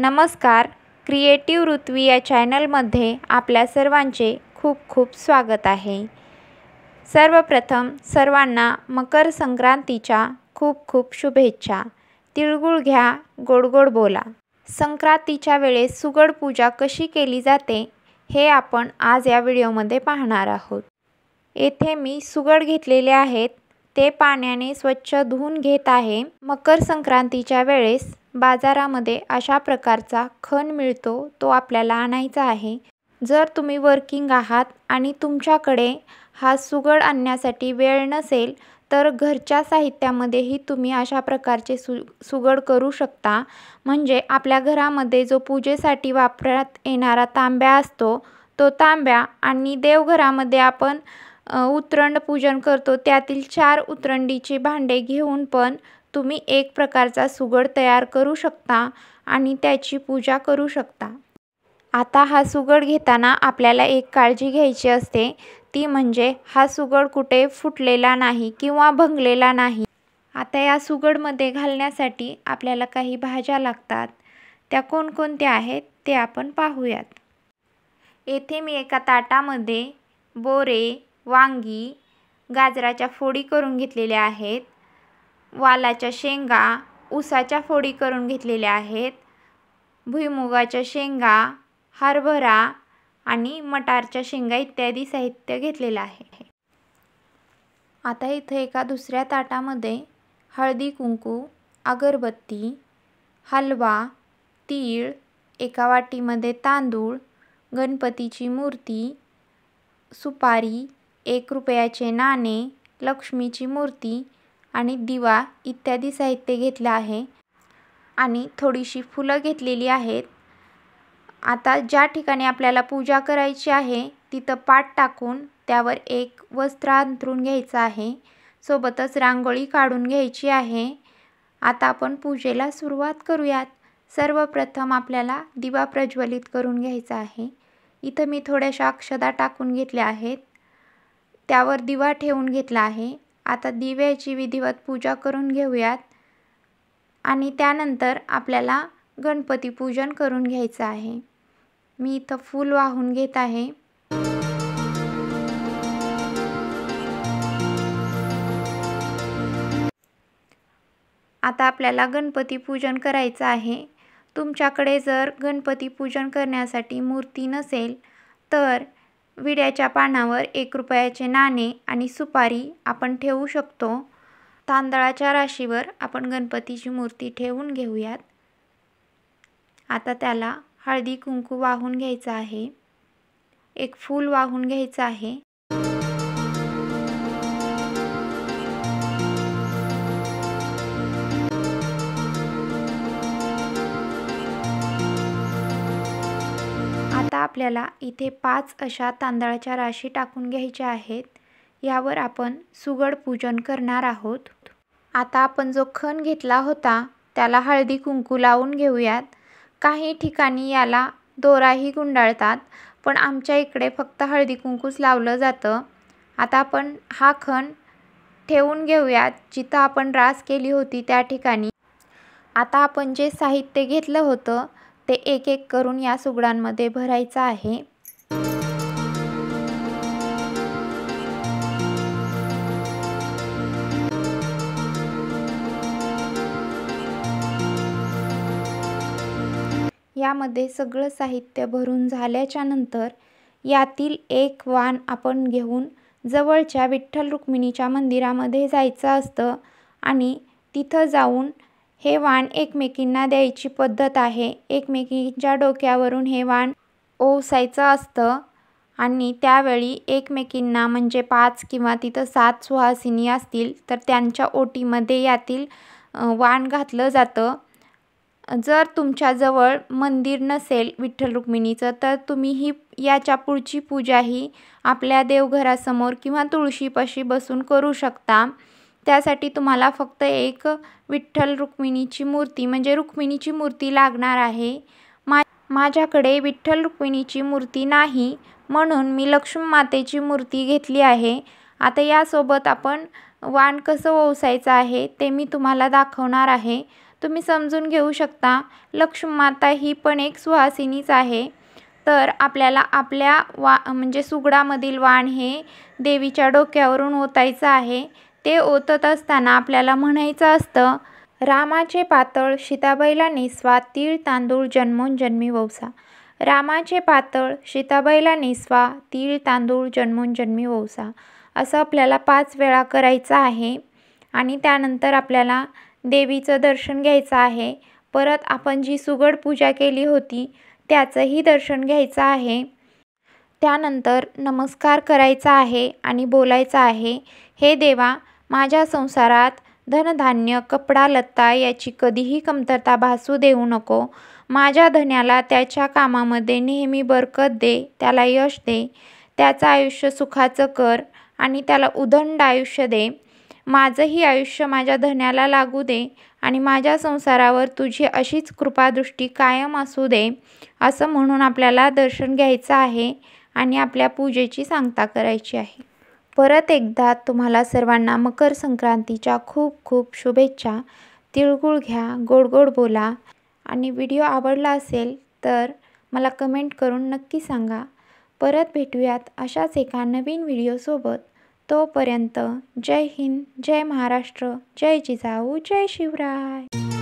नमस्कार क्रिएटिव्ह ऋत्वी या चॅनलमध्ये आपल्या सर्वांचे खूप खूप स्वागत आहे सर्वप्रथम सर्वांना मकर संक्रांतीच्या खूप खूप शुभेच्छा तिळगुळ घ्या गोडगोड बोला संक्रांतीच्या वेळेस सुगड पूजा कशी केली जाते हे आपण आज या व्हिडिओमध्ये पाहणार आहोत येथे मी सुगड घेतलेले आहेत ते पाण्याने स्वच्छ धुवून घेत आहे मकर संक्रांतीच्या वेळेस बाजारामध्ये अशा प्रकारचा खण मिळतो तो आपल्याला आणायचा आहे जर तुम्ही वर्किंग आहात आणि तुमच्याकडे हा सुगड आणण्यासाठी वेळ नसेल तर घरच्या साहित्यामध्येही तुम्ही अशा प्रकारचे सु सुगड करू शकता म्हणजे आपल्या घरामध्ये जो पूजेसाठी वापरात येणारा तांब्या असतो तो तांब्या आणि देवघरामध्ये आपण उतरंड पूजन करतो त्यातील चार उतरंडीची भांडे घेऊन पण तुम्ही एक प्रकारचा सुगड तयार करू शकता आणि त्याची पूजा करू शकता आता हा सुगड घेताना आपल्याला एक काळजी घ्यायची असते ती म्हणजे हा सुगड कुठे फुटलेला नाही किंवा भंगलेला नाही आता या सुगडमध्ये घालण्यासाठी आपल्याला काही भाज्या लागतात त्या कोणकोणत्या आहेत ते आपण पाहूयात येथे मी एका ताटामध्ये बोरे वांगी गाजराच्या फोडी करून घेतलेल्या आहेत वालाच्या शेंगा उसाच्या फोडी करून घेतलेल्या आहेत भुईमुगाच्या शेंगा हरभरा आणि मटारच्या शेंगा इत्यादी साहित्य घेतलेलं आहे आता इथं एका दुसऱ्या ताटामध्ये हळदी कुंकू अगरबत्ती हलवा तीळ एका वाटीमध्ये तांदूळ गणपतीची मूर्ती सुपारी एक रुपयाचे नाणे लक्ष्मीची मूर्ती आणि दिवा इत्यादी साहित्य घेतलं आहे आणि थोडीशी फुलं घेतलेली आहेत आता ज्या ठिकाणी आपल्याला पूजा करायची आहे तिथं पाट टाकून त्यावर एक वस्त्र अंतरून घ्यायचं आहे सोबतच रांगोळी काढून घ्यायची आहे आता आपण पूजेला सुरुवात करूयात सर्वप्रथम आपल्याला दिवा प्रज्वलित करून घ्यायचा आहे इथं मी थोड्याशा अक्षदा टाकून घेतल्या आहेत त्यावर दिवा ठेवून घेतला आहे आता दिव्याची विधिवत पूजा करून घेऊयात आणि त्यानंतर आपल्याला गणपती पूजन करून घ्यायचं आहे मी इथं फूल वाहून घेत आहे आता आपल्याला गणपती पूजन करायचं आहे तुमच्याकडे जर गणपती पूजन करण्यासाठी मूर्ती नसेल तर विड्याच्या पानावर एक रुपयाचे नाणे आणि सुपारी आपण ठेवू शकतो तांदळाच्या राशीवर आपण गणपतीची मूर्ती ठेवून घेऊयात आता त्याला हळदी कुंकू वाहून घ्यायचं आहे एक फूल वाहून घ्यायचं आहे आपल्याला इथे पाच अशा तांदळाच्या राशी टाकून घ्यायच्या आहेत यावर आपण सुगड पूजन करणार आहोत आता आपण जो खण घेतला होता त्याला हळदी कुंकू लावून घेऊयात काही ठिकाणी याला दोराही गुंडाळतात पण आमच्या इकडे फक्त हळदी कुंकूच लावलं जातं आता आपण हा खण ठेवून घेऊयात जिथं आपण रास केली होती त्या ठिकाणी आता आपण जे साहित्य घेतलं होतं ते एक एक करून या सुगडांमध्ये भरायचं आहे यामध्ये सगळं साहित्य भरून झाल्याच्या नंतर यातील एक वान आपण घेऊन जवळच्या विठ्ठल रुक्मिणीच्या मंदिरामध्ये जायचं असतं आणि तिथं जाऊन हे वाण एकमेकींना द्यायची पद्धत आहे एकमेकींच्या डोक्यावरून हे वाण ओसायचं असतं आणि त्यावेळी एकमेकींना म्हणजे पाच किंवा तिथं सात सुहासिनी असतील तर त्यांच्या ओटीमध्ये यातील वाण घातलं जातं जर तुमच्याजवळ मंदिर नसेल विठ्ठल रुक्मिणीचं तर तुम्ही ही याच्या पुढची पूजा ही आपल्या देवघरासमोर किंवा तुळशीपाशी बसून करू शकता त्यासाठी तुम्हाला फक्त एक विठ्ठल रुक्मिणीची मूर्ती म्हणजे रुक्मिणीची मूर्ती लागणार आहे मा माझ्याकडे विठ्ठल रुक्मिणीची मूर्ती नाही म्हणून मी लक्ष्मी मातेची मूर्ती घेतली आहे आता यासोबत आपण वाण कसं ओसायचं आहे ते मी तुम्हाला दाखवणार आहे तुम्ही समजून घेऊ शकता माता ही पण एक सुहासिनीच आहे तर आपल्याला आपल्या वा म्हणजे सुगडामधील वाण हे देवीच्या डोक्यावरून ओतायचं आहे ते ओतत असताना आपल्याला म्हणायचं असतं रामाचे पातळ सीताबैला निस्वा तीळ तांदूळ जन्मी वौसा रामाचे पातळ सीताबैला निस्वा तीळ तांदूळ जन्मी वौसा असं आपल्याला पाच वेळा करायचं आहे आणि त्यानंतर आपल्याला देवीचं दर्शन घ्यायचं आहे परत आपण जी सुगड पूजा केली होती त्याचंही दर्शन घ्यायचं आहे त्यानंतर नमस्कार करायचा आहे आणि बोलायचं आहे हे देवा माझ्या संसारात धनधान्य कपडालत्ता याची कधीही कमतरता भासू देऊ नको माझ्या धन्याला त्याच्या कामामध्ये नेहमी बरकत दे त्याला यश दे त्याचं आयुष्य सुखाचं कर आणि त्याला उदंड आयुष्य दे माझंही आयुष्य माझ्या धन्याला लागू दे आणि माझ्या संसारावर तुझी अशीच कृपादृष्टी कायम असू दे असं म्हणून आपल्याला दर्शन घ्यायचं आहे आणि आपल्या पूजेची सांगता करायची आहे परत एकदा तुम्हाला सर्वांना मकर संक्रांतीच्या खूप खूप शुभेच्छा तिळगुळ घ्या गोडगोड बोला आणि व्हिडिओ आवडला असेल तर मला कमेंट करून नक्की सांगा परत भेटूयात अशाच एका नवीन व्हिडिओसोबत तोपर्यंत जय हिंद जय महाराष्ट्र जय जिजाऊ जय शिवराय